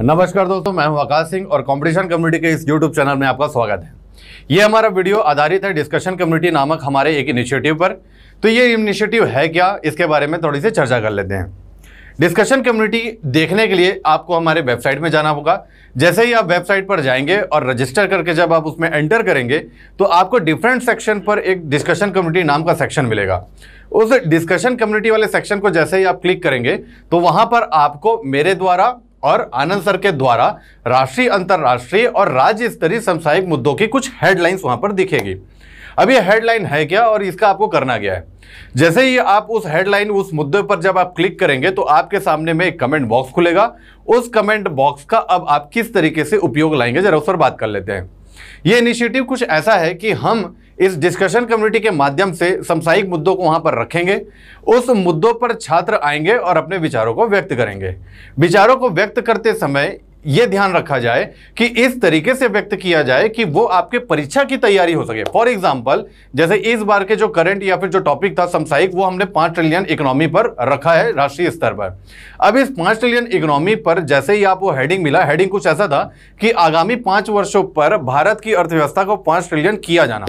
नमस्कार दोस्तों मैं हूं आकाश सिंह और कंपटीशन कम्युनिटी के इस यूट्यूब चैनल में आपका स्वागत है ये हमारा वीडियो आधारित है डिस्कशन कम्युनिटी नामक हमारे एक इनिशिएटिव पर तो ये इनिशिएटिव है क्या इसके बारे में थोड़ी सी चर्चा कर लेते हैं डिस्कशन कम्युनिटी देखने के लिए आपको हमारे वेबसाइट में जाना होगा जैसे ही आप वेबसाइट पर जाएंगे और रजिस्टर करके जब आप उसमें एंटर करेंगे तो आपको डिफरेंट सेक्शन पर एक डिस्कशन कम्युनिटी नाम का सेक्शन मिलेगा उस डिस्कशन कम्युनिटी वाले सेक्शन को जैसे ही आप क्लिक करेंगे तो वहाँ पर आपको मेरे द्वारा और आनंद सर के द्वारा राष्ट्रीय अंतरराष्ट्रीय और राज्य स्तरीय समसामयिक मुद्दों की कुछ हेडलाइंस वहां पर दिखेगी अब ये हेडलाइन है क्या और इसका आपको करना क्या है जैसे ही आप उस हेडलाइन उस मुद्दे पर जब आप क्लिक करेंगे तो आपके सामने में एक कमेंट बॉक्स खुलेगा उस कमेंट बॉक्स का अब आप किस तरीके से उपयोग लाएंगे जरा उस पर बात कर लेते हैं ये इनिशिएटिव कुछ ऐसा है कि हम इस डिस्कशन कम्युनिटी के माध्यम से समसायिक मुद्दों को वहाँ पर रखेंगे उस मुद्दों पर छात्र आएंगे और अपने विचारों को व्यक्त करेंगे विचारों को व्यक्त करते समय यह ध्यान रखा जाए कि इस तरीके से व्यक्त किया जाए कि वो आपके परीक्षा की तैयारी हो सके फॉर एग्जाम्पल जैसे इस बार के जो करंट या फिर जो टॉपिक था समसायिक वो हमने पांच ट्रिलियन इकोनॉमी पर रखा है राष्ट्रीय स्तर पर अब इस पांच ट्रिलियन इकोनॉमी पर जैसे ही आपको हेडिंग मिला हेडिंग कुछ ऐसा था कि आगामी पांच वर्षों पर भारत की अर्थव्यवस्था को पांच ट्रिलियन किया जाना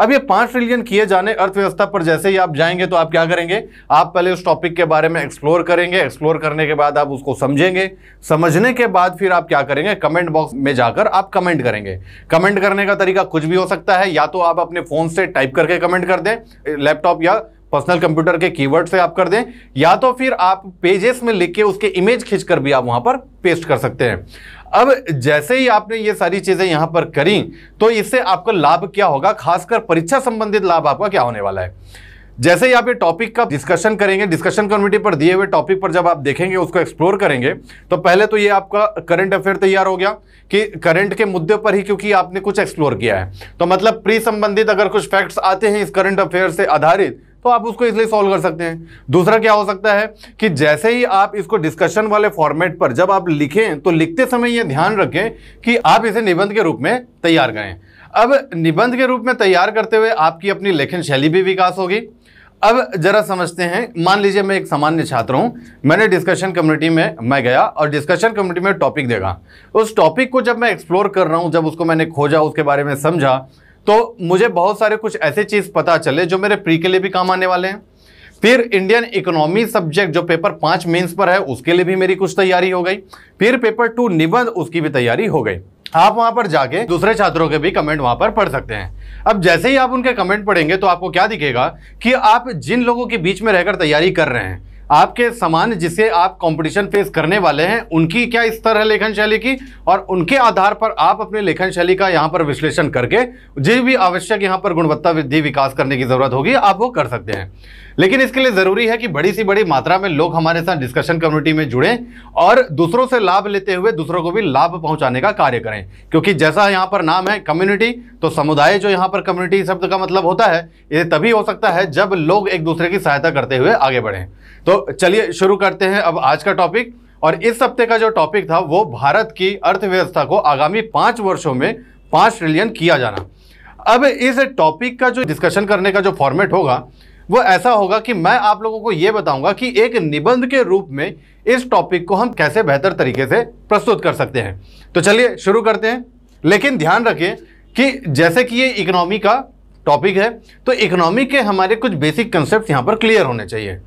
अब ये पांच ट्रिलियन किए जाने अर्थव्यवस्था पर जैसे ही आप जाएंगे तो आप क्या करेंगे आप पहले उस टॉपिक के बारे में एक्सप्लोर करेंगे एक्सप्लोर करने के बाद आप उसको समझेंगे समझने के बाद फिर आप क्या करेंगे कमेंट बॉक्स में जाकर आप कमेंट करेंगे कमेंट करने का तरीका कुछ भी हो सकता है या तो आप अपने फोन से टाइप करके कमेंट कर दें लैपटॉप या पर्सनल कंप्यूटर के कीवर्ड से आप कर दें या तो फिर आप पेजेस में लिख के उसके इमेज खींचकर भी आप वहां पर पेस्ट कर सकते हैं अब जैसे ही आपने ये सारी चीज़ें यहां पर करी तो इससे आपका लाभ क्या होगा खासकर परीक्षा संबंधित लाभ आपका क्या होने वाला है जैसे ही आप ये टॉपिक का डिस्कशन करेंगे डिस्कशन कम्युनिटी पर दिए हुए टॉपिक पर जब आप देखेंगे उसको एक्सप्लोर करेंगे तो पहले तो ये आपका करंट अफेयर तैयार हो गया कि करंट के मुद्दे पर ही क्योंकि आपने कुछ एक्सप्लोर किया है तो मतलब प्री संबंधित अगर कुछ फैक्ट्स आते हैं इस करंट अफेयर से आधारित तो आप उसको इसलिए सॉल्व कर सकते हैं दूसरा क्या हो सकता है कि जैसे ही आप इसको डिस्कशन वाले फॉर्मेट पर जब आप लिखें तो लिखते समय यह ध्यान रखें कि आप इसे निबंध के रूप में तैयार करें अब निबंध के रूप में तैयार करते हुए आपकी अपनी लेखन शैली भी विकास होगी अब जरा समझते हैं मान लीजिए मैं एक सामान्य छात्र हूं मैंने डिस्कशन कम्युनिटी में मैं गया और डिस्कशन कम्युनिटी में टॉपिक देगा उस टॉपिक को जब मैं एक्सप्लोर कर रहा हूं जब उसको मैंने खोजा उसके बारे में समझा तो मुझे बहुत सारे कुछ ऐसे चीज़ पता चले जो मेरे प्री के लिए भी काम आने वाले हैं फिर इंडियन इकोनॉमी सब्जेक्ट जो पेपर पांच मेंस पर है उसके लिए भी मेरी कुछ तैयारी हो गई फिर पेपर टू निबंध उसकी भी तैयारी हो गई आप वहां पर जाके दूसरे छात्रों के भी कमेंट वहां पर पढ़ सकते हैं अब जैसे ही आप उनके कमेंट पढ़ेंगे तो आपको क्या दिखेगा कि आप जिन लोगों के बीच में रहकर तैयारी कर रहे हैं आपके समान जिसे आप कंपटीशन फेस करने वाले हैं उनकी क्या स्तर है लेखन शैली की और उनके आधार पर आप अपने लेखन शैली का यहाँ पर विश्लेषण करके जो भी आवश्यक यहाँ पर गुणवत्ता वृद्धि विकास करने की ज़रूरत होगी आप वो कर सकते हैं लेकिन इसके लिए ज़रूरी है कि बड़ी सी बड़ी मात्रा में लोग हमारे साथ डिस्कशन कम्युनिटी में जुड़ें और दूसरों से लाभ लेते हुए दूसरों को भी लाभ पहुँचाने का कार्य करें क्योंकि जैसा यहाँ पर नाम है कम्युनिटी तो समुदाय जो यहाँ पर कम्युनिटी शब्द का मतलब होता है ये तभी हो सकता है जब लोग एक दूसरे की सहायता करते हुए आगे बढ़ें तो चलिए शुरू करते हैं अब आज का टॉपिक और इस हफ्ते का जो टॉपिक था वो भारत की अर्थव्यवस्था को आगामी पाँच वर्षों में पाँच ट्रिलियन किया जाना अब इस टॉपिक का जो डिस्कशन करने का जो फॉर्मेट होगा वो ऐसा होगा कि मैं आप लोगों को ये बताऊंगा कि एक निबंध के रूप में इस टॉपिक को हम कैसे बेहतर तरीके से प्रस्तुत कर सकते हैं तो चलिए शुरू करते हैं लेकिन ध्यान रखें कि जैसे कि ये इकोनॉमी का टॉपिक है तो इकोनॉमी के हमारे कुछ बेसिक कंसेप्ट यहाँ पर क्लियर होने चाहिए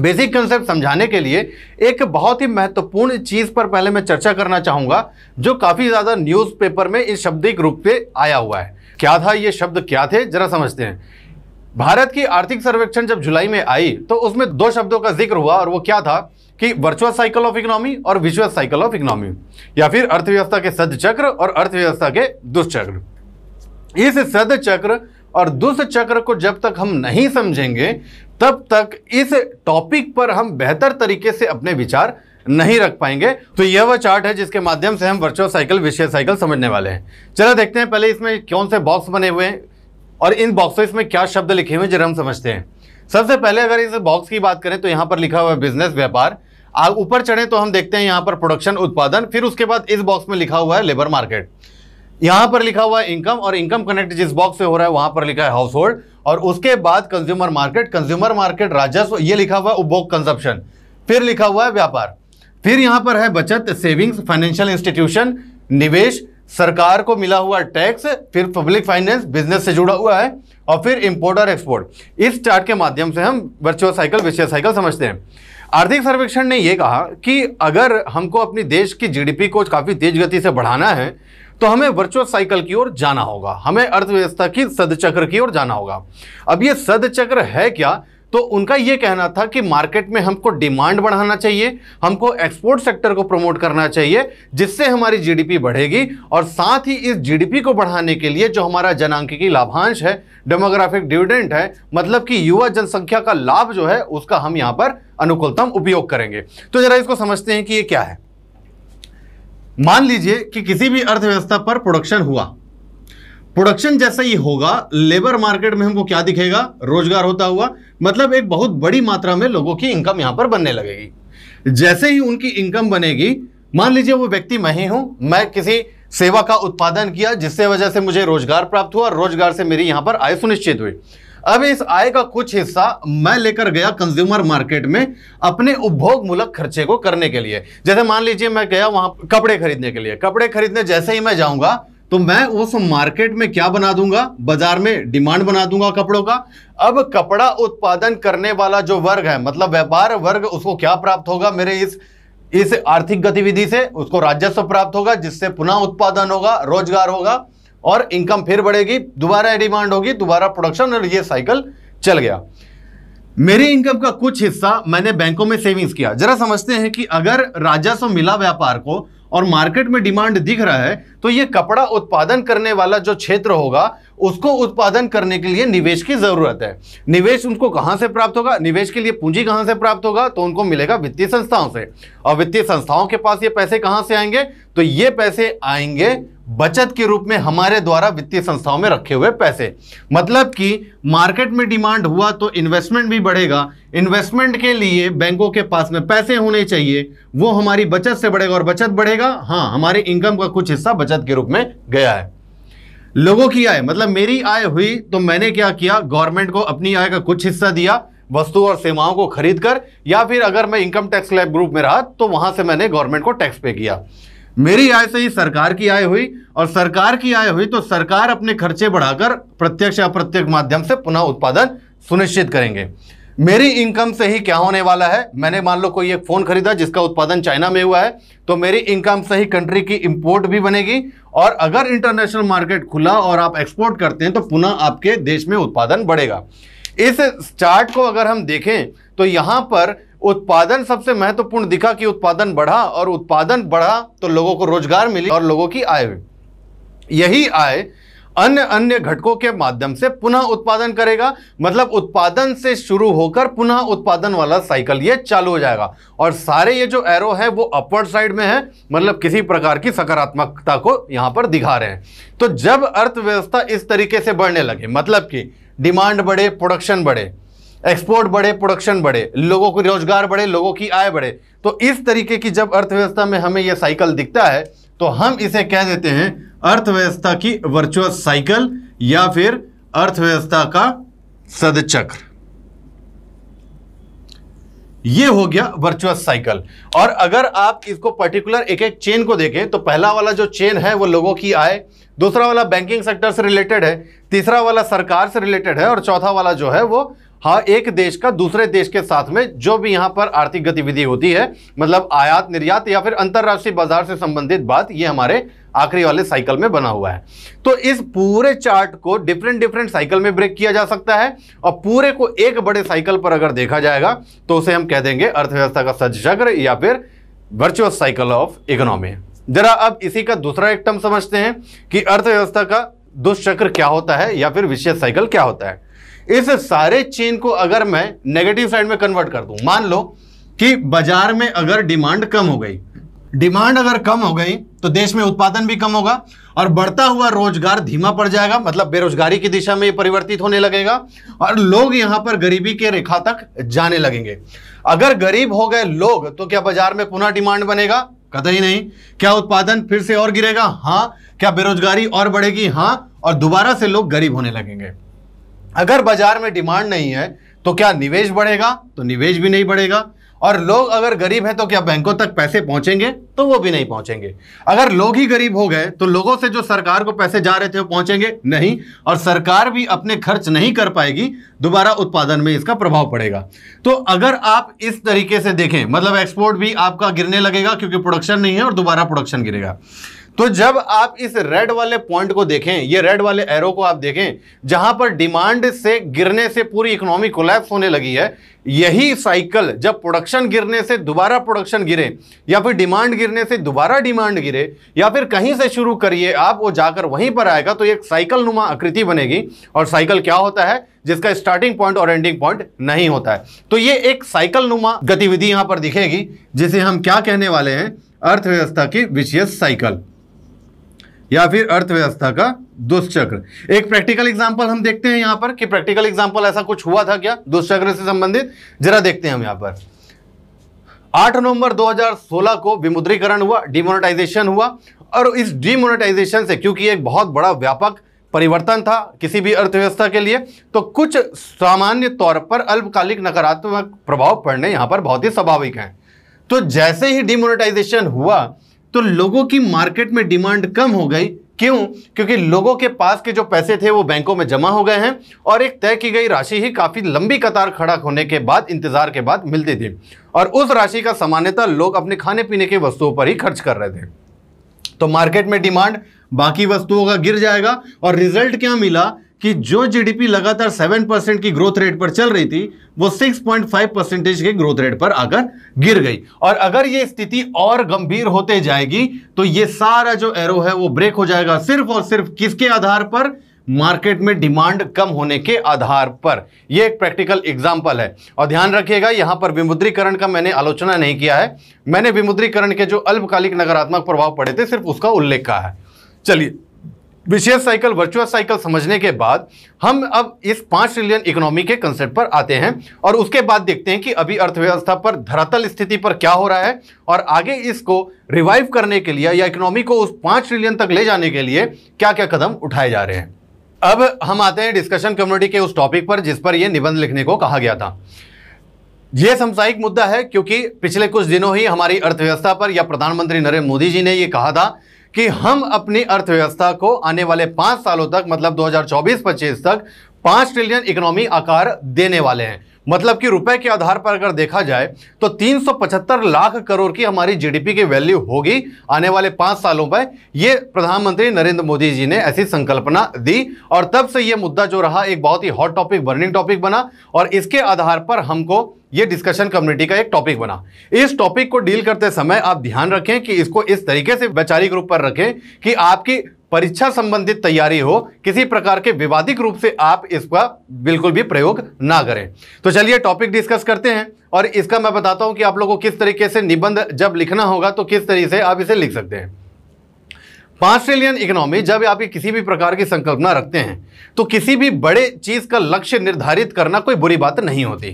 बेसिक कंसेप्ट समझाने के लिए एक बहुत ही महत्वपूर्ण चीज़ पर पहले मैं चर्चा करना चाहूंगा जो काफ़ी ज़्यादा न्यूज़पेपर में इस शब्दिक रूप से आया हुआ है क्या था ये शब्द क्या थे जरा समझते हैं भारत की आर्थिक सर्वेक्षण जब जुलाई में आई तो उसमें दो शब्दों का जिक्र हुआ और वो क्या था कि वर्चुअल साइकिल ऑफ इकोनॉमी और विजुअल साइकिल ऑफ इकोनॉमी या फिर अर्थव्यवस्था के सद चक्र और अर्थव्यवस्था के दुष्चक्र इस सद चक्र और दुष्चक्र को जब तक हम नहीं समझेंगे तब तक इस टॉपिक पर हम बेहतर तरीके से अपने विचार नहीं रख पाएंगे तो यह वह चार्ट है जिसके माध्यम से हम वर्चुअल साइकिल विषय साइकिल समझने वाले हैं चलो देखते हैं पहले इसमें कौन से बॉक्स बने हुए हैं और इन बॉक्सों में क्या शब्द लिखे हुए हैं जरा हम समझते हैं सबसे पहले अगर इस बॉक्स की बात करें तो यहाँ पर लिखा हुआ है बिजनेस व्यापार ऊपर चढ़े तो हम देखते हैं यहाँ पर प्रोडक्शन उत्पादन फिर उसके बाद इस बॉक्स में लिखा हुआ है लेबर मार्केट यहां पर लिखा हुआ है इनकम और इनकम कनेक्ट जिस बॉक्स से हो रहा है वहां पर लिखा है हाउस होल्ड और उसके बाद कंज्यूमर मार्केट कंज्यूमर मार्केट राजस्व ये लिखा हुआ है उपभोग कंजप्शन फिर लिखा हुआ है व्यापार फिर यहां पर है बचत सेविंग्स फाइनेंशियल इंस्टीट्यूशन निवेश सरकार को मिला हुआ टैक्स फिर पब्लिक फाइनेंस बिजनेस से जुड़ा हुआ है और फिर इम्पोर्ट और एक्सपोर्ट इस चार्ट के माध्यम से हम वर्चुअल साइकिल विशेष साइकिल समझते हैं आर्थिक सर्वेक्षण ने यह कहा कि अगर हमको अपनी देश की जीडीपी को काफ़ी तेज गति से बढ़ाना है तो हमें वर्चुअल साइकिल की ओर जाना होगा हमें अर्थव्यवस्था की सदचक्र की ओर जाना होगा अब ये सदचक्र है क्या तो उनका यह कहना था कि मार्केट में हमको डिमांड बढ़ाना चाहिए हमको एक्सपोर्ट सेक्टर को प्रमोट करना चाहिए जिससे हमारी जीडीपी बढ़ेगी और साथ ही इस जीडीपी को बढ़ाने के लिए जो हमारा जनांकिकी लाभांश है डेमोग्राफिक डिविडेंट है मतलब कि युवा जनसंख्या का लाभ जो है उसका हम यहां पर अनुकूलतम उपयोग करेंगे तो जरा इसको समझते हैं कि यह क्या है मान लीजिए कि किसी भी अर्थव्यवस्था पर प्रोडक्शन हुआ प्रोडक्शन जैसा ही होगा लेबर मार्केट में हमको क्या दिखेगा रोजगार होता हुआ मतलब एक बहुत बड़ी मात्रा में लोगों की इनकम यहाँ पर बनने लगेगी जैसे ही उनकी इनकम बनेगी मान लीजिए वो व्यक्ति मैं ही हूं मैं किसी सेवा का उत्पादन किया जिससे वजह से मुझे रोजगार प्राप्त हुआ रोजगार से मेरी यहाँ पर आय सुनिश्चित हुई अब इस आय का कुछ हिस्सा मैं लेकर गया कंज्यूमर मार्केट में अपने उपभोग मूलक खर्चे को करने के लिए जैसे मान लीजिए मैं गया वहां कपड़े खरीदने के लिए कपड़े खरीदने जैसे ही मैं जाऊंगा तो मैं उस मार्केट में क्या बना दूंगा बाजार में डिमांड बना दूंगा कपड़ों का अब कपड़ा उत्पादन करने वाला जो वर्ग है मतलब व्यापार वर्ग उसको क्या प्राप्त होगा मेरे इस इस आर्थिक गतिविधि से उसको राजस्व प्राप्त होगा जिससे पुनः उत्पादन होगा रोजगार होगा और इनकम फिर बढ़ेगी दोबारा डिमांड होगी दोबारा प्रोडक्शन और ये साइकिल चल गया मेरी इनकम का कुछ हिस्सा मैंने बैंकों में सेविंग्स किया जरा समझते हैं कि अगर राजस्व मिला व्यापार को और मार्केट में डिमांड दिख रहा है तो ये कपड़ा उत्पादन करने वाला जो क्षेत्र होगा उसको उत्पादन करने के लिए निवेश की ज़रूरत है निवेश उनको कहां से प्राप्त होगा निवेश के लिए पूंजी कहां से प्राप्त होगा तो उनको मिलेगा वित्तीय संस्थाओं से और वित्तीय संस्थाओं के पास ये पैसे कहां से आएंगे तो ये पैसे आएंगे बचत के रूप में हमारे द्वारा वित्तीय संस्थाओं में रखे हुए पैसे मतलब कि मार्केट में डिमांड हुआ तो इन्वेस्टमेंट भी बढ़ेगा इन्वेस्टमेंट के लिए बैंकों के पास में पैसे होने चाहिए वो हमारी बचत से बढ़ेगा और बचत बढ़ेगा हाँ हमारे इनकम का कुछ हिस्सा बचत के रूप में गया है लोगों की आय मतलब मेरी आय हुई तो मैंने क्या किया गवर्नमेंट को अपनी आय का कुछ हिस्सा दिया वस्तु और सेवाओं को खरीद कर या फिर अगर मैं इनकम टैक्स लैब ग्रुप में रहा तो वहां से मैंने गवर्नमेंट को टैक्स पे किया मेरी आय से ही सरकार की आय हुई और सरकार की आय हुई तो सरकार अपने खर्चे बढ़ाकर प्रत्यक्ष अप्रत्यक्ष माध्यम से पुनः उत्पादन सुनिश्चित करेंगे मेरी इनकम से ही क्या होने वाला है मैंने मान लो कोई एक फ़ोन खरीदा जिसका उत्पादन चाइना में हुआ है तो मेरी इनकम से ही कंट्री की इंपोर्ट भी बनेगी और अगर इंटरनेशनल मार्केट खुला और आप एक्सपोर्ट करते हैं तो पुनः आपके देश में उत्पादन बढ़ेगा इस चार्ट को अगर हम देखें तो यहाँ पर उत्पादन सबसे महत्वपूर्ण दिखा कि उत्पादन बढ़ा और उत्पादन बढ़ा तो लोगों को रोजगार मिली और लोगों की आय हुई यही आय अन्य अन्य घटकों के माध्यम से पुनः उत्पादन करेगा मतलब उत्पादन से शुरू होकर पुनः उत्पादन वाला साइकिल ये चालू हो जाएगा और सारे ये जो एरो है वो अपवर्ड साइड में है मतलब किसी प्रकार की सकारात्मकता को यहां पर दिखा रहे हैं तो जब अर्थव्यवस्था इस तरीके से बढ़ने लगे मतलब कि डिमांड बढ़े प्रोडक्शन बढ़े एक्सपोर्ट बढ़े प्रोडक्शन बढ़े लोगों को रोजगार बढ़े लोगों की आय बढ़े तो इस तरीके की जब अर्थव्यवस्था में हमें यह साइकिल दिखता है तो हम इसे कह देते हैं अर्थव्यवस्था की वर्चुअस साइकिल या फिर अर्थव्यवस्था का सदचक्र ये हो गया वर्चुअस साइकिल और अगर आप इसको पर्टिकुलर एक एक चेन को देखें तो पहला वाला जो चेन है वो लोगों की आय दूसरा वाला बैंकिंग सेक्टर से रिलेटेड है तीसरा वाला सरकार से रिलेटेड है और चौथा वाला जो है वो हाँ एक देश का दूसरे देश के साथ में जो भी यहाँ पर आर्थिक गतिविधि होती है मतलब आयात निर्यात या फिर अंतर्राष्ट्रीय बाजार से संबंधित बात ये हमारे आखिरी वाले साइकिल में बना हुआ है तो इस पूरे चार्ट को डिफरेंट डिफरेंट साइकिल में ब्रेक किया जा सकता है और पूरे को एक बड़े साइकिल पर अगर देखा जाएगा तो उसे हम कह देंगे अर्थव्यवस्था का सच चक्र या फिर वर्चुअल साइकिल ऑफ इकोनॉमी जरा अब इसी का दूसरा एक टर्म समझते हैं कि अर्थव्यवस्था का दुष्चक्र क्या होता है या फिर विशेष साइकिल क्या होता है इस सारे चेन को अगर मैं नेगेटिव साइड में कन्वर्ट कर दूं मान लो कि बाजार में अगर डिमांड कम हो गई डिमांड अगर कम हो गई तो देश में उत्पादन भी कम होगा और बढ़ता हुआ रोजगार धीमा पड़ जाएगा मतलब बेरोजगारी की दिशा में ये परिवर्तित होने लगेगा और लोग यहां पर गरीबी के रेखा तक जाने लगेंगे अगर गरीब हो गए लोग तो क्या बाजार में पुनः डिमांड बनेगा कतई नहीं क्या उत्पादन फिर से और गिरेगा हाँ क्या बेरोजगारी और बढ़ेगी हाँ और दोबारा से लोग गरीब होने लगेंगे अगर बाजार में डिमांड नहीं है तो क्या निवेश बढ़ेगा तो निवेश भी नहीं बढ़ेगा और लोग अगर गरीब हैं तो क्या बैंकों तक पैसे पहुंचेंगे तो वो भी नहीं पहुंचेंगे अगर लोग ही गरीब हो गए तो लोगों से जो सरकार को पैसे जा रहे थे वो पहुंचेंगे नहीं और सरकार भी अपने खर्च नहीं कर पाएगी दोबारा उत्पादन में इसका प्रभाव पड़ेगा तो अगर आप इस तरीके से देखें मतलब एक्सपोर्ट भी आपका गिरने लगेगा क्योंकि प्रोडक्शन नहीं है और दोबारा प्रोडक्शन गिरेगा तो जब आप इस रेड वाले पॉइंट को देखें ये रेड वाले एरो को आप देखें जहां पर डिमांड से गिरने से पूरी इकोनॉमी कोलैप्स होने लगी है यही साइकिल जब प्रोडक्शन गिरने से दोबारा प्रोडक्शन गिरे या फिर डिमांड गिरने से दोबारा डिमांड गिरे या फिर कहीं से शुरू करिए आप वो जाकर वहीं पर आएगा तो एक साइकिल नुमा आकृति बनेगी और साइकिल क्या होता है जिसका स्टार्टिंग पॉइंट और एंडिंग पॉइंट नहीं होता है तो ये एक साइकिल नुमा गतिविधि यहां पर दिखेगी जिसे हम क्या कहने वाले हैं अर्थव्यवस्था की विशेष साइकिल या फिर अर्थव्यवस्था का दुष्चक्र एक प्रैक्टिकल एग्जाम्पल हम देखते हैं यहां पर कि प्रैक्टिकल एग्जाम्पल ऐसा कुछ हुआ था क्या दुष्चक्र से संबंधित जरा देखते हैं हम यहां पर 8 नवंबर 2016 को विमुद्रीकरण हुआ डिमोनेटाइजेशन हुआ और इस डिमोनेटाइजेशन से क्योंकि एक बहुत बड़ा व्यापक परिवर्तन था किसी भी अर्थव्यवस्था के लिए तो कुछ सामान्य तौर पर अल्पकालिक नकारात्मक प्रभाव पड़ने यहाँ पर बहुत ही स्वाभाविक हैं तो जैसे ही डिमोनेटाइजेशन हुआ तो लोगों की मार्केट में डिमांड कम हो गई क्यों क्योंकि लोगों के पास के जो पैसे थे वो बैंकों में जमा हो गए हैं और एक तय की गई राशि ही काफ़ी लंबी कतार खड़ा होने के बाद इंतज़ार के बाद मिलती थी और उस राशि का सामान्यतः लोग अपने खाने पीने की वस्तुओं पर ही खर्च कर रहे थे तो मार्केट में डिमांड बाकी वस्तुओं का गिर जाएगा और रिजल्ट क्या मिला कि जो जीडीपी लगातार सेवन परसेंट की ग्रोथ रेट पर चल रही थी वो सिक्स पॉइंट फाइव परसेंटेज के ग्रोथ रेट पर आकर गिर गई और अगर ये स्थिति और गंभीर होते जाएगी तो ये सारा जो एरो है वो ब्रेक हो जाएगा सिर्फ और सिर्फ किसके आधार पर मार्केट में डिमांड कम होने के आधार पर यह एक प्रैक्टिकल एग्जाम्पल है और ध्यान रखिएगा यहां पर विमुद्रीकरण का मैंने आलोचना नहीं किया है मैंने विमुद्रीकरण के जो अल्पकालिक नकारात्मक प्रभाव पड़े थे सिर्फ उसका उल्लेख कहा है चलिए विशेष साइकिल वर्चुअल साइकिल समझने के बाद हम अब इस पांच ट्रिलियन इकोनॉमी के कंसेप्ट पर आते हैं और उसके बाद देखते हैं कि अभी अर्थव्यवस्था पर धरातल स्थिति पर क्या हो रहा है और आगे इसको रिवाइव करने के लिए या इकोनॉमी को उस पांच ट्रिलियन तक ले जाने के लिए क्या क्या कदम उठाए जा रहे हैं अब हम आते हैं डिस्कशन कम्युनिटी के उस टॉपिक पर जिस पर यह निबंध लिखने को कहा गया था यह समसायिक मुद्दा है क्योंकि पिछले कुछ दिनों ही हमारी अर्थव्यवस्था पर या प्रधानमंत्री नरेंद्र मोदी जी ने ये कहा था कि हम अपनी अर्थव्यवस्था को आने वाले पांच सालों तक मतलब 2024-25 तक पांच ट्रिलियन इकोनॉमी आकार देने वाले हैं मतलब कि रुपए के आधार पर अगर देखा जाए तो 375 लाख करोड़ की हमारी जीडीपी की वैल्यू होगी आने वाले पांच सालों पर ये प्रधानमंत्री नरेंद्र मोदी जी ने ऐसी संकल्पना दी और तब से ये मुद्दा जो रहा एक बहुत ही हॉट टॉपिक बर्निंग टॉपिक बना और इसके आधार पर हमको ये डिस्कशन कम्युनिटी का एक टॉपिक बना इस टॉपिक को डील करते समय आप ध्यान रखें कि इसको इस तरीके से वैचारिक रूप पर रखें कि आपकी परीक्षा संबंधित तैयारी हो किसी प्रकार के विवादिक रूप से आप इसका बिल्कुल भी प्रयोग ना करें तो चलिए टॉपिक डिस्कस करते हैं और इसका मैं बताता हूं कि आप लोगों को किस तरीके से निबंध जब लिखना होगा तो किस तरीके से आप इसे लिख सकते हैं ट्रिलियन इकोनॉमी जब आप किसी भी प्रकार की संकल्पना रखते हैं तो किसी भी बड़े चीज़ का लक्ष्य निर्धारित करना कोई बुरी बात नहीं होती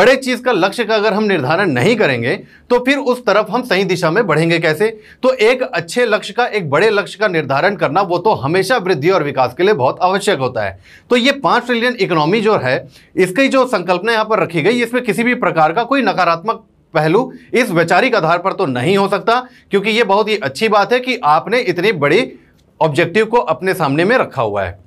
बड़े चीज़ का लक्ष्य का अगर हम निर्धारण नहीं करेंगे तो फिर उस तरफ हम सही दिशा में बढ़ेंगे कैसे तो एक अच्छे लक्ष्य का एक बड़े लक्ष्य का निर्धारण करना वो तो हमेशा वृद्धि और विकास के लिए बहुत आवश्यक होता है तो ये पाँच ट्रिलियन इकोनॉमी जो है इसकी जो संकल्पना यहाँ पर रखी गई इसमें किसी भी प्रकार का कोई नकारात्मक पहलू इस वैचारिक आधार पर तो नहीं हो सकता क्योंकि यह बहुत ही अच्छी बात है कि आपने इतनी बड़ी ऑब्जेक्टिव को अपने सामने में रखा हुआ है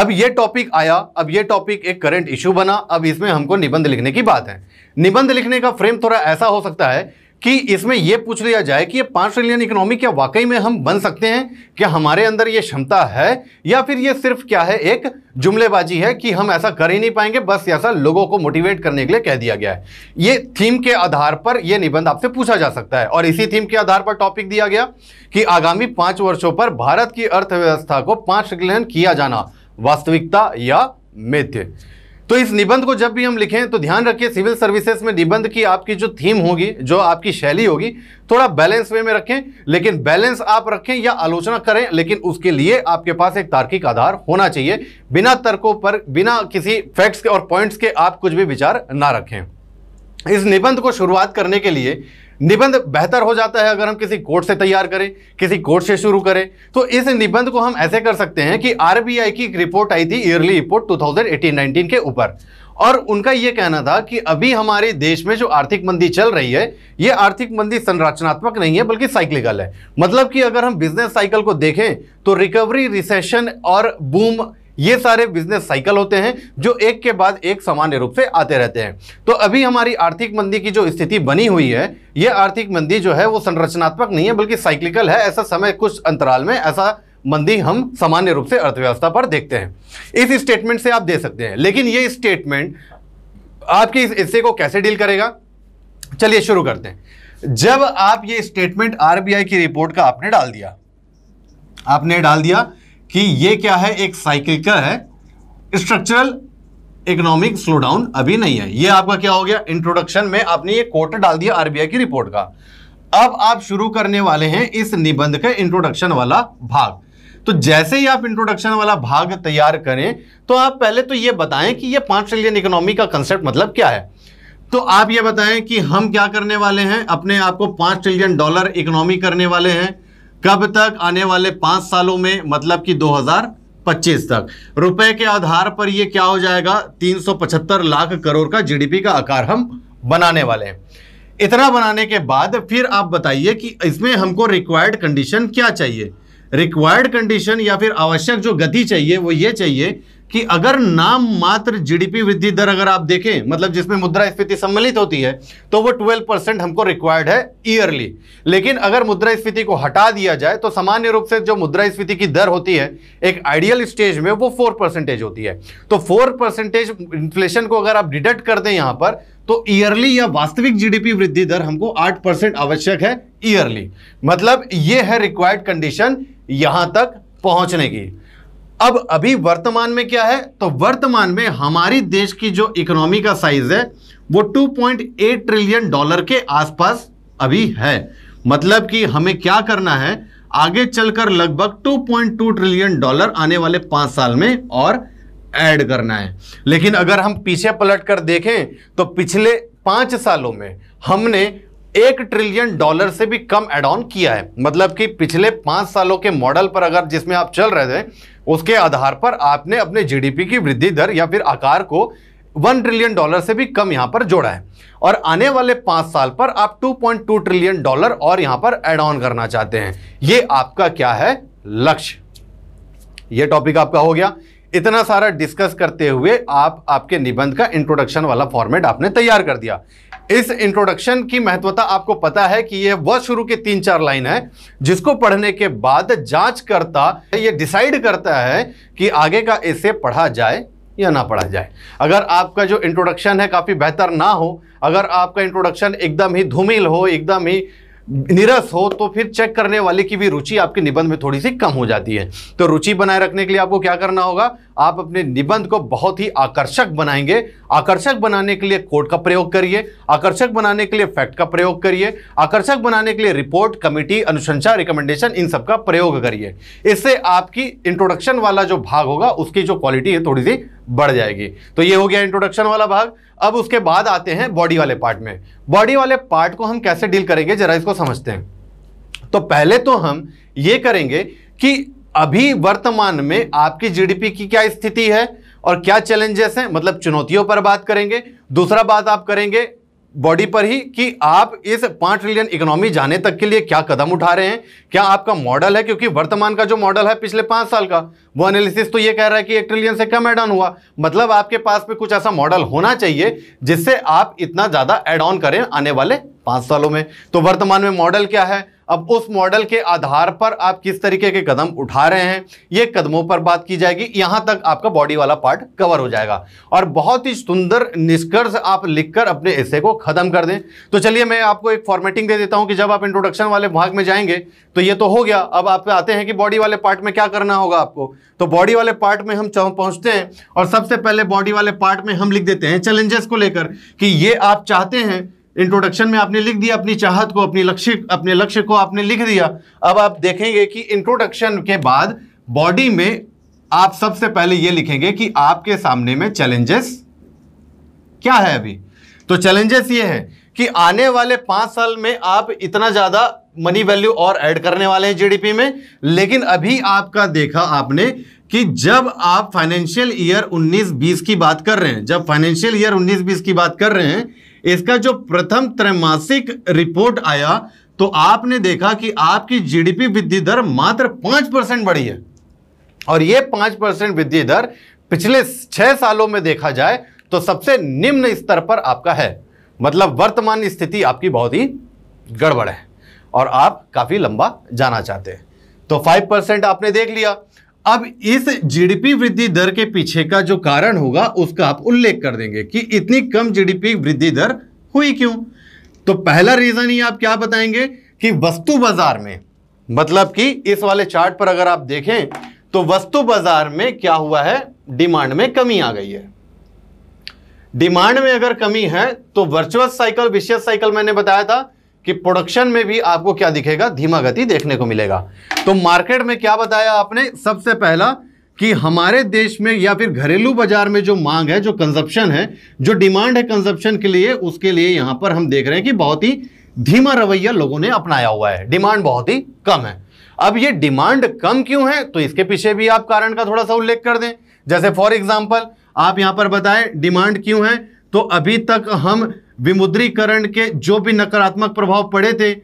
अब यह टॉपिक आया अब यह टॉपिक एक करंट इशू बना अब इसमें हमको निबंध लिखने की बात है निबंध लिखने का फ्रेम थोड़ा ऐसा हो सकता है कि इसमें यह पूछ लिया जाए कि ये पांच ट्रिलियन इकोनॉमी क्या वाकई में हम बन सकते हैं क्या हमारे अंदर ये क्षमता है या फिर ये सिर्फ क्या है एक जुमलेबाजी है कि हम ऐसा कर ही नहीं पाएंगे बस ऐसा लोगों को मोटिवेट करने के लिए कह दिया गया है ये थीम के आधार पर यह निबंध आपसे पूछा जा सकता है और इसी थीम के आधार पर टॉपिक दिया गया कि आगामी पांच वर्षों पर भारत की अर्थव्यवस्था को पांच ट्रिलियन किया जाना वास्तविकता या मिथ्य तो इस निबंध को जब भी हम लिखें तो ध्यान रखिए सिविल सर्विसेज में निबंध की आपकी जो थीम होगी जो आपकी शैली होगी थोड़ा बैलेंस वे में रखें लेकिन बैलेंस आप रखें या आलोचना करें लेकिन उसके लिए आपके पास एक तार्किक आधार होना चाहिए बिना तर्कों पर बिना किसी फैक्ट्स के और पॉइंट्स के आप कुछ भी विचार ना रखें इस निबंध को शुरुआत करने के लिए निबंध बेहतर हो जाता है अगर हम किसी कोर्ट से तैयार करें किसी कोर्ट से शुरू करें तो इस निबंध को हम ऐसे कर सकते हैं कि आरबीआई की एक रिपोर्ट आई थी ईयरली रिपोर्ट 2018-19 के ऊपर और उनका यह कहना था कि अभी हमारे देश में जो आर्थिक मंदी चल रही है यह आर्थिक मंदी संरचनात्मक नहीं है बल्कि साइक्लिकल है मतलब कि अगर हम बिजनेस साइकिल को देखें तो रिकवरी रिसेशन और बूम ये सारे बिजनेस साइकिल होते हैं जो एक के बाद एक सामान्य रूप से आते रहते हैं तो अभी हमारी आर्थिक मंदी की जो स्थिति बनी हुई है ये आर्थिक मंदी जो है वो संरचनात्मक नहीं है बल्कि साइक्लिकल है ऐसा समय कुछ अंतराल में ऐसा मंदी हम सामान्य रूप से अर्थव्यवस्था पर देखते हैं इस स्टेटमेंट से आप दे सकते हैं लेकिन ये स्टेटमेंट आपके इस हिस्से को कैसे डील करेगा चलिए शुरू करते हैं जब आप ये स्टेटमेंट आरबीआई की रिपोर्ट का आपने डाल दिया आपने डाल दिया कि ये क्या है एक साइकिल का है स्ट्रक्चरल इकोनॉमिक स्लो डाउन अभी नहीं है ये आपका क्या हो गया इंट्रोडक्शन में आपने ये कोट डाल दिया आरबीआई की रिपोर्ट का अब आप शुरू करने वाले हैं इस निबंध का इंट्रोडक्शन वाला भाग तो जैसे ही आप इंट्रोडक्शन वाला भाग तैयार करें तो आप पहले तो ये बताएं कि ये पांच ट्रिलियन इकोनॉमी का कंसेप्ट मतलब क्या है तो आप ये बताएं कि हम क्या करने वाले हैं अपने आप को पांच ट्रिलियन डॉलर इकोनॉमी करने वाले हैं कब तक आने वाले पांच सालों में मतलब कि 2025 तक रुपए के आधार पर ये क्या हो जाएगा 375 लाख करोड़ का जीडीपी का आकार हम बनाने वाले हैं इतना बनाने के बाद फिर आप बताइए कि इसमें हमको रिक्वायर्ड कंडीशन क्या चाहिए रिक्वायर्ड कंडीशन या फिर आवश्यक जो गति चाहिए वो ये चाहिए कि अगर नाम मात्र जीडीपी वृद्धि दर अगर आप देखें मतलब जिसमें मुद्रा स्फीति सम्मिलित होती है तो वो 12 परसेंट हमको रिक्वायर्ड है ईयरली लेकिन अगर मुद्रा स्फीति को हटा दिया जाए तो सामान्य रूप से जो मुद्रा स्फीति की दर होती है एक आइडियल स्टेज में वो फोर परसेंटेज होती है तो फोर परसेंटेज इन्फ्लेशन को अगर आप डिडक्ट कर दें यहाँ पर तो ईयरली या वास्तविक जीडीपी वृद्धि दर हमको आठ परसेंट आवश्यक है ईयरली मतलब ये है रिक्वायर्ड कंडीशन यहां तक पहुंचने की अब अभी वर्तमान में क्या है तो वर्तमान में हमारी देश की जो इकोनॉमी का साइज है वो 2.8 ट्रिलियन डॉलर के आसपास अभी है मतलब कि हमें क्या करना है आगे चलकर लगभग 2.2 ट्रिलियन डॉलर आने वाले पांच साल में और ऐड करना है लेकिन अगर हम पीछे पलट कर देखें तो पिछले पांच सालों में हमने एक ट्रिलियन डॉलर से भी कम एड ऑन किया है मतलब कि पिछले पांच सालों के मॉडल पर अगर जिसमें आप चल रहे थे उसके आधार पर आपने अपने जीडीपी की वृद्धि दर या फिर आकार को वन ट्रिलियन डॉलर से भी कम यहां पर जोड़ा है और आने वाले पांच साल पर आप 2.2 ट्रिलियन डॉलर और यहां पर एड ऑन करना चाहते हैं यह आपका क्या है लक्ष्य यह टॉपिक आपका हो गया इतना सारा डिस्कस करते हुए आप आपके निबंध का इंट्रोडक्शन वाला फॉर्मेट आपने तैयार कर दिया इस इंट्रोडक्शन की महत्वता आपको पता है कि यह वह शुरू के तीन चार लाइन है जिसको पढ़ने के बाद जांच करता यह डिसाइड करता है कि आगे का इसे पढ़ा जाए या ना पढ़ा जाए अगर आपका जो इंट्रोडक्शन है काफ़ी बेहतर ना हो अगर आपका इंट्रोडक्शन एकदम ही धूमिल हो एकदम ही निरस हो तो फिर चेक करने वाले की भी रुचि आपके निबंध में थोड़ी सी कम हो जाती है तो रुचि बनाए रखने के लिए आपको क्या करना होगा आप अपने निबंध को बहुत ही आकर्षक बनाएंगे आकर्षक बनाने के लिए कोड का प्रयोग करिए आकर्षक बनाने के लिए फैक्ट का प्रयोग करिए आकर्षक बनाने के लिए रिपोर्ट कमिटी अनुशंसा रिकमेंडेशन इन सब का प्रयोग करिए इससे आपकी इंट्रोडक्शन वाला जो भाग होगा उसकी जो क्वालिटी है थोड़ी सी बढ़ जाएगी तो ये हो गया इंट्रोडक्शन वाला भाग अब उसके बाद आते हैं बॉडी वाले पार्ट में बॉडी वाले पार्ट को हम कैसे डील करेंगे जरा इसको समझते हैं तो पहले तो हम ये करेंगे कि अभी वर्तमान में आपकी जीडीपी की क्या स्थिति है और क्या चैलेंजेस हैं मतलब चुनौतियों पर बात करेंगे दूसरा बात आप करेंगे बॉडी पर ही कि आप इस पांच ट्रिलियन इकोनॉमी जाने तक के लिए क्या कदम उठा रहे हैं क्या आपका मॉडल है क्योंकि वर्तमान का जो मॉडल है पिछले पांच साल का वो एनालिसिस तो ये कह रहा है कि एक ट्रिलियन से कम एड ऑन हुआ मतलब आपके पास में कुछ ऐसा मॉडल होना चाहिए जिससे आप इतना ज़्यादा एड ऑन करें आने वाले पांच सालों में तो वर्तमान में मॉडल क्या है अब उस मॉडल के आधार पर आप किस तरीके के कदम उठा रहे हैं ये कदमों पर बात की जाएगी यहाँ तक आपका बॉडी वाला पार्ट कवर हो जाएगा और बहुत ही सुंदर निष्कर्ष आप लिखकर अपने ऐसे को ख़त्म कर दें तो चलिए मैं आपको एक फॉर्मेटिंग दे देता हूँ कि जब आप इंट्रोडक्शन वाले भाग में जाएंगे तो ये तो हो गया अब आप आते हैं कि बॉडी वाले पार्ट में क्या करना होगा आपको तो बॉडी वाले पार्ट में हम पहुँचते हैं और सबसे पहले बॉडी वाले पार्ट में हम लिख देते हैं चैलेंजेस को लेकर कि ये आप चाहते हैं इंट्रोडक्शन में आपने लिख दिया अपनी चाहत को अपनी लक्ष्य अपने लक्ष्य को आपने लिख दिया अब आप देखेंगे कि इंट्रोडक्शन के बाद बॉडी में आप सबसे पहले ये लिखेंगे कि आपके सामने में चैलेंजेस क्या है अभी तो चैलेंजेस ये है कि आने वाले पांच साल में आप इतना ज़्यादा मनी वैल्यू और ऐड करने वाले हैं जीडीपी में लेकिन अभी आपका देखा आपने कि जब आप फाइनेंशियल ईयर 19-20 की बात कर रहे हैं जब फाइनेंशियल ईयर 19-20 की बात कर रहे हैं इसका जो प्रथम त्रैमासिक रिपोर्ट आया तो आपने देखा कि आपकी जीडीपी वृद्धि दर मात्र पांच परसेंट बढ़ी है और यह पांच परसेंट वृद्धि दर पिछले छह सालों में देखा जाए तो सबसे निम्न स्तर पर आपका है मतलब वर्तमान स्थिति आपकी बहुत ही गड़बड़ है और आप काफ़ी लंबा जाना चाहते हैं तो फाइव परसेंट आपने देख लिया अब इस जीडीपी वृद्धि दर के पीछे का जो कारण होगा उसका आप उल्लेख कर देंगे कि इतनी कम जीडीपी वृद्धि दर हुई क्यों तो पहला रीजन ही आप क्या बताएंगे कि वस्तु बाजार में मतलब कि इस वाले चार्ट पर अगर आप देखें तो वस्तु बाजार में क्या हुआ है डिमांड में कमी आ गई है डिमांड में अगर कमी है तो वर्चुअल साइकिल विशेष साइकिल मैंने बताया था कि प्रोडक्शन में भी आपको क्या दिखेगा धीमा गति देखने को मिलेगा तो मार्केट में क्या बताया आपने सबसे पहला कि हमारे देश में या फिर घरेलू बाजार में जो मांग है जो कंजप्शन है जो डिमांड है कंजप्शन के लिए उसके लिए यहां पर हम देख रहे हैं कि बहुत ही धीमा रवैया लोगों ने अपनाया हुआ है डिमांड बहुत ही कम है अब ये डिमांड कम क्यों है तो इसके पीछे भी आप कारण का थोड़ा सा उल्लेख कर दें जैसे फॉर एग्जाम्पल आप यहां पर बताएं डिमांड क्यों है तो अभी तक हम विमुद्रीकरण के जो भी नकारात्मक प्रभाव पड़े थे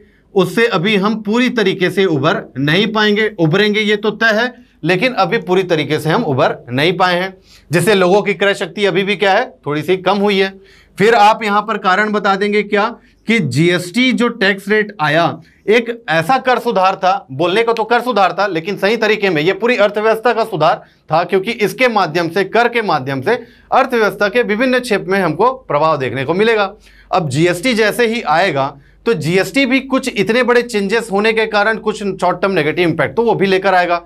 उससे अभी हम पूरी तरीके से उभर नहीं पाएंगे उभरेंगे ये तो तय है लेकिन अभी पूरी तरीके से हम उभर नहीं पाए हैं जिससे लोगों की क्रय शक्ति अभी भी क्या है थोड़ी सी कम हुई है फिर आप यहां पर कारण बता देंगे क्या कि जीएसटी जो टैक्स रेट आया एक ऐसा कर सुधार था बोलने को तो कर सुधार था लेकिन सही तरीके में यह पूरी अर्थव्यवस्था का सुधार था क्योंकि इसके माध्यम से कर के माध्यम से अर्थव्यवस्था के विभिन्न क्षेत्र में हमको प्रभाव देखने को मिलेगा अब जीएसटी जैसे ही आएगा तो जीएसटी भी कुछ इतने बड़े चेंजेस होने के कारण कुछ शॉर्ट टर्म नेगेटिव इंपैक्ट तो वो भी लेकर आएगा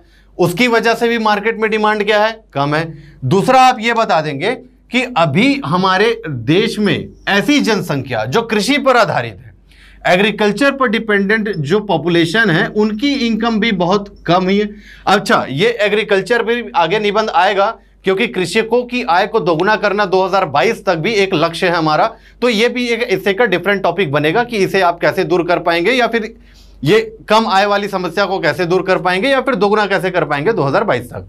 उसकी वजह से भी मार्केट में डिमांड क्या है कम है दूसरा आप ये बता देंगे कि अभी हमारे देश में ऐसी जनसंख्या जो कृषि पर आधारित है एग्रीकल्चर पर डिपेंडेंट जो पॉपुलेशन है उनकी इनकम भी बहुत कम ही है अच्छा ये एग्रीकल्चर भी आगे निबंध आएगा क्योंकि कृषकों की आय को दोगुना करना 2022 तक भी एक लक्ष्य है हमारा तो ये भी एक इससे का डिफरेंट टॉपिक बनेगा कि इसे आप कैसे दूर कर पाएंगे या फिर ये कम आय वाली समस्या को कैसे दूर कर पाएंगे या फिर दोगुना कैसे कर पाएंगे 2022 तक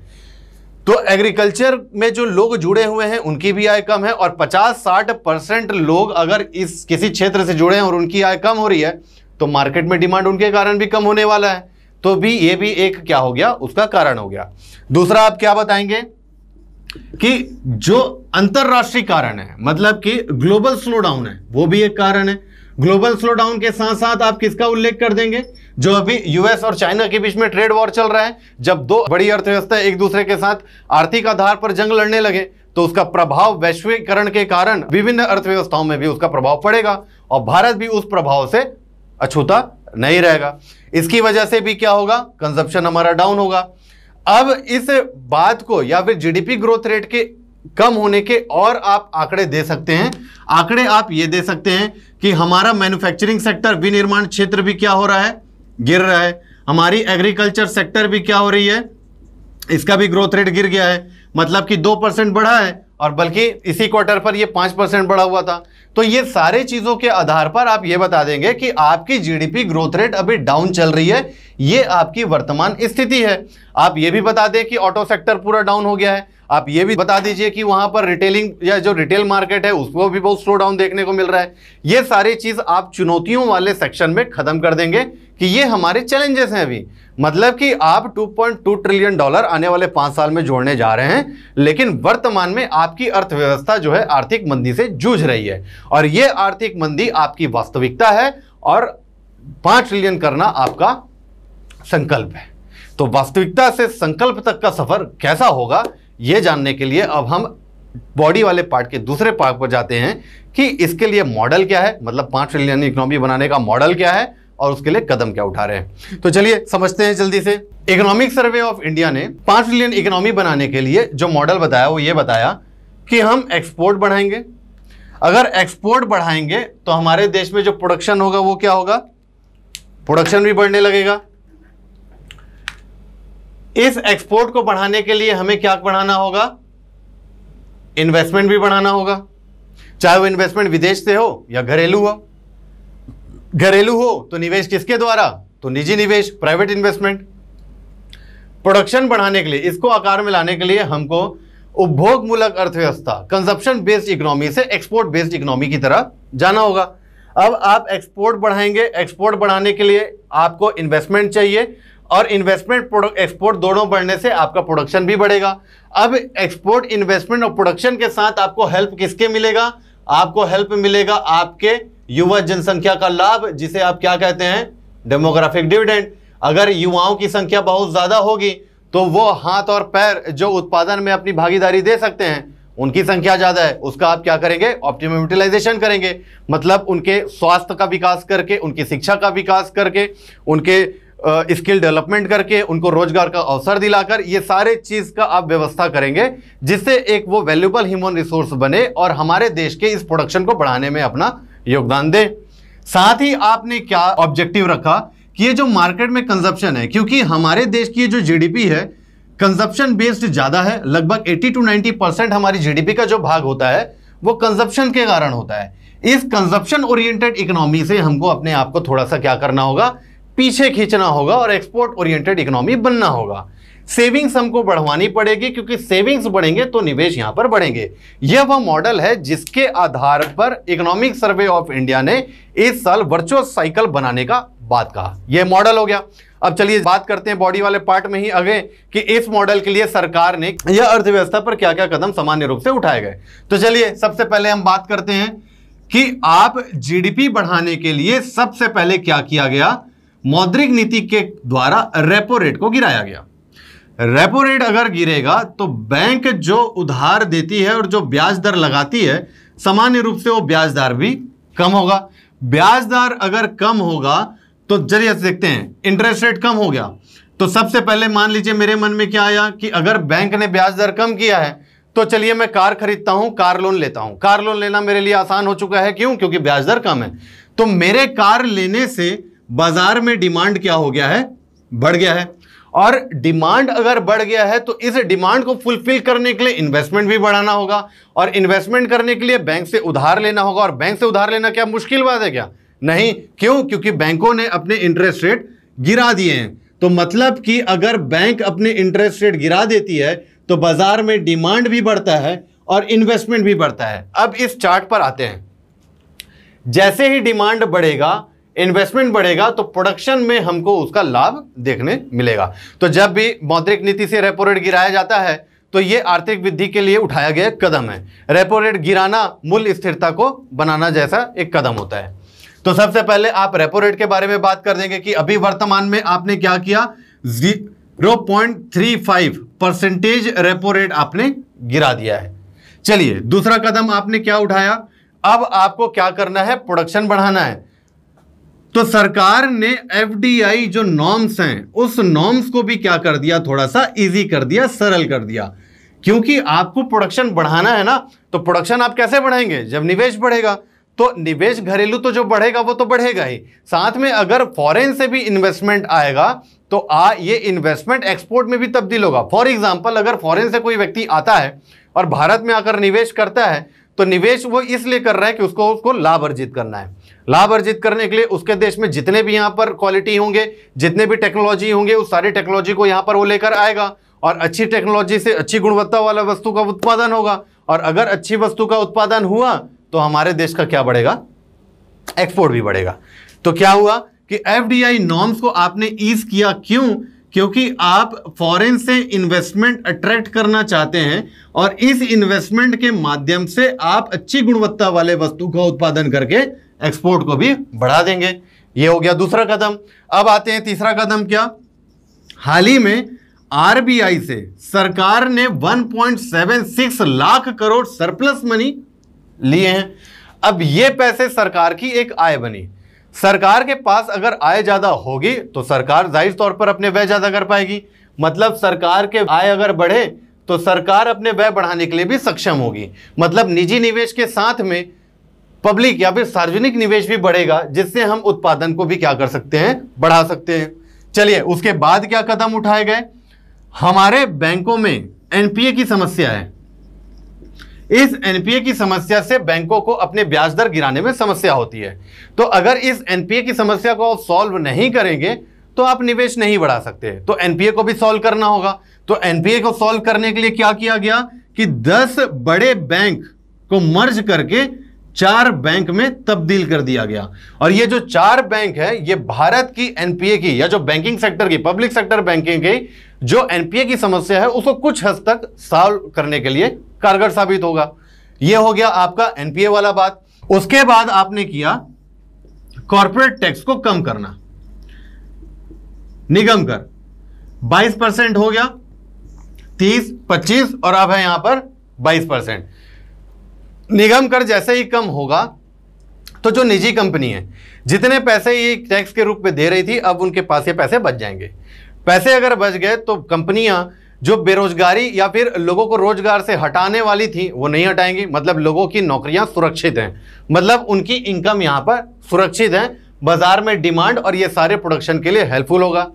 तो एग्रीकल्चर में जो लोग जुड़े हुए हैं उनकी भी आय कम है और 50-60 परसेंट लोग अगर इस किसी क्षेत्र से जुड़े हैं और उनकी आय कम हो रही है तो मार्केट में डिमांड उनके कारण भी कम होने वाला है तो भी ये भी एक क्या हो गया उसका कारण हो गया दूसरा आप क्या बताएंगे कि जो अंतरराष्ट्रीय कारण है मतलब कि ग्लोबल स्लोडाउन है वो भी एक कारण है ग्लोबल स्लोडाउन के साथ साथ आप किसका उल्लेख कर देंगे जो अभी यूएस और चाइना के बीच में ट्रेड वॉर चल रहा है जब दो बड़ी अर्थव्यवस्था एक दूसरे के साथ आर्थिक आधार पर जंग लड़ने लगे तो उसका प्रभाव वैश्वीकरण के कारण विभिन्न अर्थव्यवस्थाओं में भी उसका प्रभाव पड़ेगा और भारत भी उस प्रभाव से अछूता नहीं रहेगा इसकी वजह से भी क्या होगा कंजप्शन हमारा डाउन होगा अब इस बात को या फिर जीडीपी ग्रोथ रेट के कम होने के और आप आंकड़े दे सकते हैं आंकड़े आप ये दे सकते हैं कि हमारा मैन्युफैक्चरिंग सेक्टर विनिर्माण क्षेत्र भी क्या हो रहा है गिर रहा है हमारी एग्रीकल्चर सेक्टर भी क्या हो रही है इसका भी ग्रोथ रेट गिर गया है मतलब कि दो परसेंट बढ़ा है और बल्कि इसी क्वार्टर पर ये पाँच परसेंट बढ़ा हुआ था तो ये सारे चीज़ों के आधार पर आप ये बता देंगे कि आपकी जीडीपी ग्रोथ रेट अभी डाउन चल रही है ये आपकी वर्तमान स्थिति है आप ये भी बता दें कि ऑटो सेक्टर पूरा डाउन हो गया है आप ये भी बता दीजिए कि वहाँ पर रिटेलिंग या जो रिटेल मार्केट है उसको भी बहुत स्लो डाउन देखने को मिल रहा है ये सारी चीज़ आप चुनौतियों वाले सेक्शन में ख़त्म कर देंगे कि ये हमारे चैलेंजेस हैं अभी मतलब कि आप 2.2 ट्रिलियन डॉलर आने वाले पांच साल में जोड़ने जा रहे हैं लेकिन वर्तमान में आपकी अर्थव्यवस्था जो है आर्थिक मंदी से जूझ रही है और ये आर्थिक मंदी आपकी वास्तविकता है और पांच ट्रिलियन करना आपका संकल्प है तो वास्तविकता से संकल्प तक का सफ़र कैसा होगा ये जानने के लिए अब हम बॉडी वाले पार्ट के दूसरे पार्ट पर जाते हैं कि इसके लिए मॉडल क्या है मतलब पांच ट्रिलियन इकोनॉमी बनाने का मॉडल क्या है और उसके लिए कदम क्या उठा रहे हैं तो चलिए समझते हैं जल्दी से इकोनॉमिक सर्वे ऑफ इंडिया ने पांच ट्रिलियन इकोनॉमी बनाने के लिए जो मॉडल बताया वो ये बताया कि हम एक्सपोर्ट बढ़ाएंगे अगर एक्सपोर्ट बढ़ाएंगे तो हमारे देश में जो प्रोडक्शन होगा वो क्या होगा प्रोडक्शन भी बढ़ने लगेगा इस एक्सपोर्ट को बढ़ाने के लिए हमें क्या बढ़ाना होगा इन्वेस्टमेंट भी बढ़ाना होगा चाहे वो इन्वेस्टमेंट विदेश से हो या घरेलू हो घरेलू हो तो निवेश किसके द्वारा तो निजी निवेश प्राइवेट इन्वेस्टमेंट प्रोडक्शन बढ़ाने के लिए इसको आकार में लाने के लिए हमको उपभोग मूलक अर्थव्यवस्था कंजप्शन बेस्ड इकोनॉमी से एक्सपोर्ट बेस्ड इकोनॉमी की तरफ जाना होगा अब आप एक्सपोर्ट बढ़ाएंगे एक्सपोर्ट बढ़ाने के लिए आपको इन्वेस्टमेंट चाहिए और इन्वेस्टमेंट एक्सपोर्ट दोनों बढ़ने से आपका प्रोडक्शन भी बढ़ेगा अब एक्सपोर्ट इन्वेस्टमेंट और प्रोडक्शन के साथ आपको हेल्प किसके मिलेगा आपको हेल्प मिलेगा आपके युवा जनसंख्या का लाभ जिसे आप क्या कहते हैं डेमोग्राफिक डिविडेंड अगर युवाओं की संख्या बहुत ज़्यादा होगी तो वो हाथ और पैर जो उत्पादन में अपनी भागीदारी दे सकते हैं उनकी संख्या ज़्यादा है उसका आप क्या करेंगे ऑप्टिम यूटिलाइजेशन करेंगे मतलब उनके स्वास्थ्य का विकास करके उनकी शिक्षा का विकास करके उनके स्किल डेवलपमेंट करके उनको रोजगार का अवसर दिलाकर ये सारे चीज़ का आप व्यवस्था करेंगे जिससे एक वो वैल्यूबल ह्यूमन रिसोर्स बने और हमारे देश के इस प्रोडक्शन को बढ़ाने में अपना योगदान दे साथ ही आपने क्या ऑब्जेक्टिव रखा कि ये जो मार्केट में कंजप्शन है क्योंकि हमारे देश की जो जीडीपी है कंजप्शन बेस्ड ज़्यादा है लगभग 80 टू 90 परसेंट हमारी जीडीपी का जो भाग होता है वो कंजप्शन के कारण होता है इस कंजप्शन ओरिएंटेड इकोनॉमी से हमको अपने आप को थोड़ा सा क्या करना होगा पीछे खींचना होगा और एक्सपोर्ट ओरिएंटेड इकोनॉमी बनना होगा सेविंग्स हमको बढ़वानी पड़ेगी क्योंकि सेविंग्स बढ़ेंगे तो निवेश यहां पर बढ़ेंगे यह वह मॉडल है जिसके आधार पर इकोनॉमिक सर्वे ऑफ इंडिया ने इस साल वर्चुअल साइकिल बनाने का बात कहा यह मॉडल हो गया अब चलिए बात करते हैं बॉडी वाले पार्ट में ही आगे कि इस मॉडल के लिए सरकार ने यह अर्थव्यवस्था पर क्या क्या कदम सामान्य रूप से उठाए गए तो चलिए सबसे पहले हम बात करते हैं कि आप जीडीपी बढ़ाने के लिए सबसे पहले क्या किया गया मौद्रिक नीति के द्वारा रेपो रेट को गिराया गया रेपो रेट अगर गिरेगा तो बैंक जो उधार देती है और जो ब्याज दर लगाती है सामान्य रूप से वो ब्याज दर भी कम होगा ब्याज दर अगर कम होगा तो जरिए देखते हैं इंटरेस्ट रेट कम हो गया तो सबसे पहले मान लीजिए मेरे मन में क्या आया कि अगर बैंक ने ब्याज दर कम किया है तो चलिए मैं कार खरीदता हूं कार लोन लेता हूं कार लोन लेना मेरे लिए आसान हो चुका है क्यों क्योंकि ब्याज दर कम है तो मेरे कार लेने से बाजार में डिमांड क्या हो गया है बढ़ गया है और डिमांड अगर बढ़ गया है तो इस डिमांड को फुलफिल करने के लिए इन्वेस्टमेंट भी बढ़ाना होगा और इन्वेस्टमेंट करने के लिए बैंक से उधार लेना होगा और बैंक से उधार लेना क्या मुश्किल बात है क्या नहीं क्यों क्योंकि बैंकों ने अपने इंटरेस्ट रेट गिरा दिए हैं तो मतलब कि अगर बैंक अपने इंटरेस्ट रेट गिरा देती है तो बाजार में डिमांड भी बढ़ता है और इन्वेस्टमेंट भी बढ़ता है अब इस चार्ट पर आते हैं जैसे ही डिमांड बढ़ेगा इन्वेस्टमेंट बढ़ेगा तो प्रोडक्शन में हमको उसका लाभ देखने मिलेगा तो जब भी मौद्रिक नीति से रेपो रेट गिराया जाता है तो ये आर्थिक वृद्धि के लिए उठाया गया कदम है रेपो रेट गिराना मूल स्थिरता को बनाना जैसा एक कदम होता है तो सबसे पहले आप रेपो रेट के बारे में बात कर देंगे कि अभी वर्तमान में आपने क्या किया zero point three five percentage repo rate आपने गिरा दिया है चलिए दूसरा कदम आपने क्या उठाया अब आपको क्या करना है प्रोडक्शन बढ़ाना है तो सरकार ने एफडीआई जो नॉर्म्स हैं उस नॉर्म्स को भी क्या कर दिया थोड़ा सा इजी कर दिया सरल कर दिया क्योंकि आपको प्रोडक्शन बढ़ाना है ना तो प्रोडक्शन आप कैसे बढ़ाएंगे जब निवेश बढ़ेगा तो निवेश घरेलू तो जो बढ़ेगा वो तो बढ़ेगा ही साथ में अगर फॉरेन से भी इन्वेस्टमेंट आएगा तो आ ये इन्वेस्टमेंट एक्सपोर्ट में भी तब्दील होगा फॉर एग्जाम्पल अगर फॉरेन से कोई व्यक्ति आता है और भारत में आकर निवेश करता है तो निवेश वो इसलिए कर रहा है कि उसको उसको लाभ अर्जित करना है लाभ अर्जित करने के लिए उसके देश में जितने भी यहाँ पर क्वालिटी होंगे जितने भी टेक्नोलॉजी होंगे उस सारी टेक्नोलॉजी को यहाँ पर वो लेकर आएगा और अच्छी टेक्नोलॉजी से अच्छी गुणवत्ता वाला वस्तु का उत्पादन होगा और अगर अच्छी वस्तु का उत्पादन हुआ तो हमारे देश का क्या बढ़ेगा एक्सपोर्ट भी बढ़ेगा तो क्या हुआ कि एफ नॉर्म्स को आपने ईज किया क्यों क्योंकि आप फॉरेन से इन्वेस्टमेंट अट्रैक्ट करना चाहते हैं और इस इन्वेस्टमेंट के माध्यम से आप अच्छी गुणवत्ता वाले वस्तु का उत्पादन करके एक्सपोर्ट को भी बढ़ा देंगे ये हो गया दूसरा कदम अब आते हैं तीसरा कदम क्या हाल ही में आरबीआई से सरकार ने 1.76 लाख करोड़ सरप्लस मनी लिए हैं अब ये पैसे सरकार की एक आय बनी सरकार के पास अगर आय ज़्यादा होगी तो सरकार जाहिर तौर पर अपने व्यय ज़्यादा कर पाएगी मतलब सरकार के आय अगर बढ़े तो सरकार अपने व्यय बढ़ाने के लिए भी सक्षम होगी मतलब निजी निवेश के साथ में पब्लिक या फिर सार्वजनिक निवेश भी बढ़ेगा जिससे हम उत्पादन को भी क्या कर सकते हैं बढ़ा सकते हैं चलिए उसके बाद क्या कदम उठाए गए हमारे बैंकों में एनपीए की समस्या है इस एनपीए की समस्या से बैंकों को अपने ब्याज दर गिराने में समस्या होती है तो अगर इस एनपीए की समस्या को आप सॉल्व नहीं करेंगे तो आप निवेश नहीं बढ़ा सकते तो एनपीए को भी सॉल्व करना होगा तो एनपीए को सॉल्व करने के लिए क्या किया गया कि 10 बड़े बैंक को मर्ज करके चार बैंक में तब्दील कर दिया गया और ये जो चार बैंक है ये भारत की एनपीए की या जो बैंकिंग सेक्टर की पब्लिक सेक्टर बैंकिंग की जो एनपीए की समस्या है उसको कुछ हद तक सॉल्व करने के लिए कारगर साबित होगा ये हो गया आपका एनपीए वाला बात उसके बाद आपने किया कॉरपोरेट टैक्स को कम करना निगम कर 22 परसेंट हो गया 30, 25 और अब है यहां पर 22 परसेंट निगम कर जैसे ही कम होगा तो जो निजी कंपनी है जितने पैसे ये टैक्स के रूप में दे रही थी अब उनके पास ये पैसे बच जाएंगे पैसे अगर बच गए तो कंपनियां जो बेरोजगारी या फिर लोगों को रोजगार से हटाने वाली थी वो नहीं हटाएंगी मतलब लोगों की नौकरियां सुरक्षित हैं मतलब उनकी इनकम यहाँ पर सुरक्षित है बाजार में डिमांड और ये सारे प्रोडक्शन के लिए हेल्पफुल होगा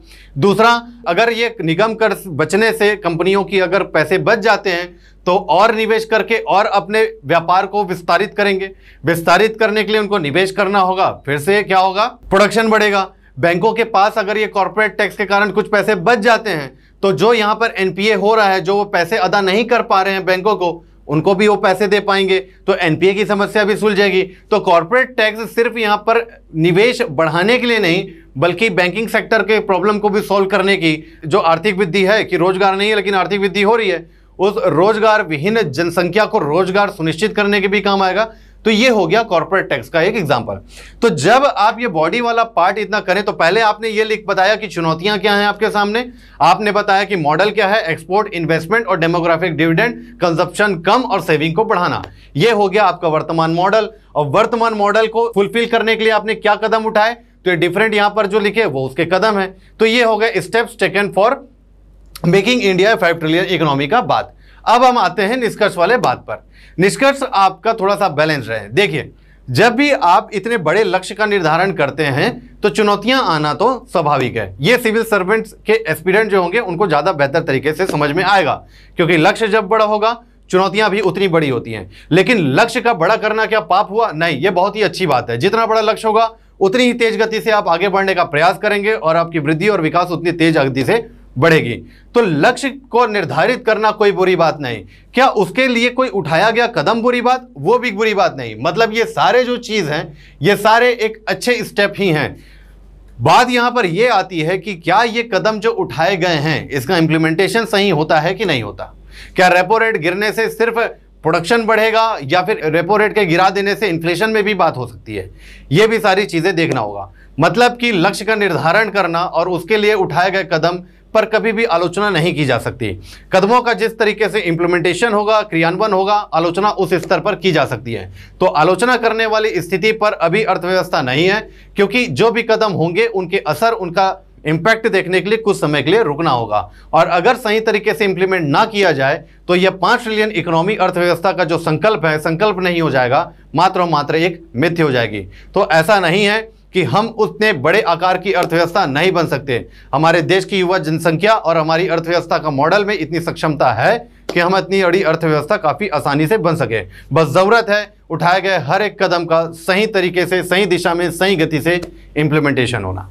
दूसरा अगर ये निगम कर बचने से कंपनियों की अगर पैसे बच जाते हैं तो और निवेश करके और अपने व्यापार को विस्तारित करेंगे विस्तारित करने के लिए उनको निवेश करना होगा फिर से क्या होगा प्रोडक्शन बढ़ेगा बैंकों के पास अगर ये कॉरपोरेट टैक्स के कारण कुछ पैसे बच जाते हैं तो जो यहाँ पर एनपीए हो रहा है जो वो पैसे अदा नहीं कर पा रहे हैं बैंकों को उनको भी वो पैसे दे पाएंगे तो एनपीए की समस्या भी सुलझेगी तो कॉरपोरेट टैक्स सिर्फ यहाँ पर निवेश बढ़ाने के लिए नहीं बल्कि बैंकिंग सेक्टर के प्रॉब्लम को भी सॉल्व करने की जो आर्थिक वृद्धि है कि रोजगार नहीं है लेकिन आर्थिक वृद्धि हो रही है उस रोजगार विहीन जनसंख्या को रोजगार सुनिश्चित करने के भी काम आएगा तो ये हो गया कॉर्पोरेट टैक्स का एक एग्जाम्पल तो जब आप ये बॉडी वाला पार्ट इतना करें तो पहले आपने ये लिख बताया कि चुनौतियां क्या हैं आपके सामने आपने बताया कि मॉडल क्या है एक्सपोर्ट इन्वेस्टमेंट और डेमोग्राफिक डिविडेंड कंजप्शन कम और सेविंग को बढ़ाना ये हो गया आपका वर्तमान मॉडल और वर्तमान मॉडल को फुलफिल करने के लिए आपने क्या कदम उठाए तो ये डिफरेंट यहां पर जो लिखे वो उसके कदम है तो ये हो गए steps taken for making India five trillion economy का बात अब हम आते हैं निष्कर्ष वाले बात पर निष्कर्ष आपका थोड़ा सा बैलेंस रहे देखिए जब भी आप इतने बड़े लक्ष्य का निर्धारण करते हैं तो चुनौतियां आना तो स्वाभाविक है ये सिविल सर्वेंट्स के एस्पिरेंट जो होंगे उनको ज़्यादा बेहतर तरीके से समझ में आएगा क्योंकि लक्ष्य जब बड़ा होगा चुनौतियां भी उतनी बड़ी होती हैं लेकिन लक्ष्य का बड़ा करना क्या पाप हुआ नहीं ये बहुत ही अच्छी बात है जितना बड़ा लक्ष्य होगा उतनी ही तेज गति से आप आगे बढ़ने का प्रयास करेंगे और आपकी वृद्धि और विकास उतनी तेज गति से बढ़ेगी तो लक्ष्य को निर्धारित करना कोई बुरी बात नहीं क्या उसके लिए कोई उठाया गया कदम बुरी बात वो भी बुरी बात नहीं मतलब ये सारे जो चीज़ हैं ये सारे एक अच्छे स्टेप ही हैं बात यहां पर यह आती है कि क्या ये कदम जो उठाए गए हैं इसका इम्प्लीमेंटेशन सही होता है कि नहीं होता क्या रेपो रेट गिरने से सिर्फ प्रोडक्शन बढ़ेगा या फिर रेपो रेट के गिरा देने से इन्फ्लेशन में भी बात हो सकती है ये भी सारी चीज़ें देखना होगा मतलब कि लक्ष्य का निर्धारण करना और उसके लिए उठाए गए कदम पर कभी भी आलोचना नहीं की जा सकती कदमों का जिस तरीके से इंप्लीमेंटेशन होगा क्रियान्वयन होगा आलोचना उस स्तर पर की जा सकती है तो आलोचना करने वाली स्थिति पर अभी अर्थव्यवस्था नहीं है क्योंकि जो भी कदम होंगे उनके असर उनका इम्पैक्ट देखने के लिए कुछ समय के लिए रुकना होगा और अगर सही तरीके से इंप्लीमेंट ना किया जाए तो यह पाँच ट्रिलियन इकोनॉमी अर्थव्यवस्था का जो संकल्प है संकल्प नहीं हो जाएगा मात्र और मात्र एक मिथ्य हो जाएगी तो ऐसा नहीं है कि हम उतने बड़े आकार की अर्थव्यवस्था नहीं बन सकते हमारे देश की युवा जनसंख्या और हमारी अर्थव्यवस्था का मॉडल में इतनी सक्षमता है कि हम इतनी बड़ी अर्थव्यवस्था काफ़ी आसानी से बन सके बस ज़रूरत है उठाए गए हर एक कदम का सही तरीके से सही दिशा में सही गति से इम्प्लीमेंटेशन होना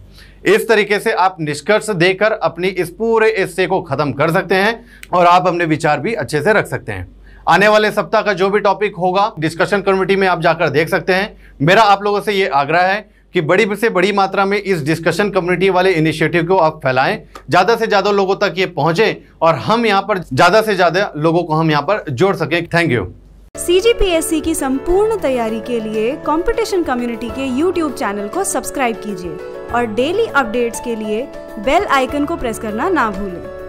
इस तरीके से आप निष्कर्ष देकर अपनी इस पूरे हिस्से को ख़त्म कर सकते हैं और आप अपने विचार भी अच्छे से रख सकते हैं आने वाले सप्ताह का जो भी टॉपिक होगा डिस्कशन कमेटी में आप जाकर देख सकते हैं मेरा आप लोगों से ये आग्रह है कि बड़ी से बड़ी मात्रा में इस डिस्कशन कम्युनिटी वाले इनिशिएटिव को आप फैलाएं ज़्यादा से ज़्यादा लोगों तक ये पहुँचे और हम यहाँ पर ज़्यादा से ज़्यादा लोगों को हम यहाँ पर जोड़ सकें थैंक यू सी की संपूर्ण तैयारी के लिए कॉम्पिटिशन कम्युनिटी के यूट्यूब चैनल को सब्सक्राइब कीजिए और डेली अपडेट्स के लिए बेल आइकन को प्रेस करना ना भूलें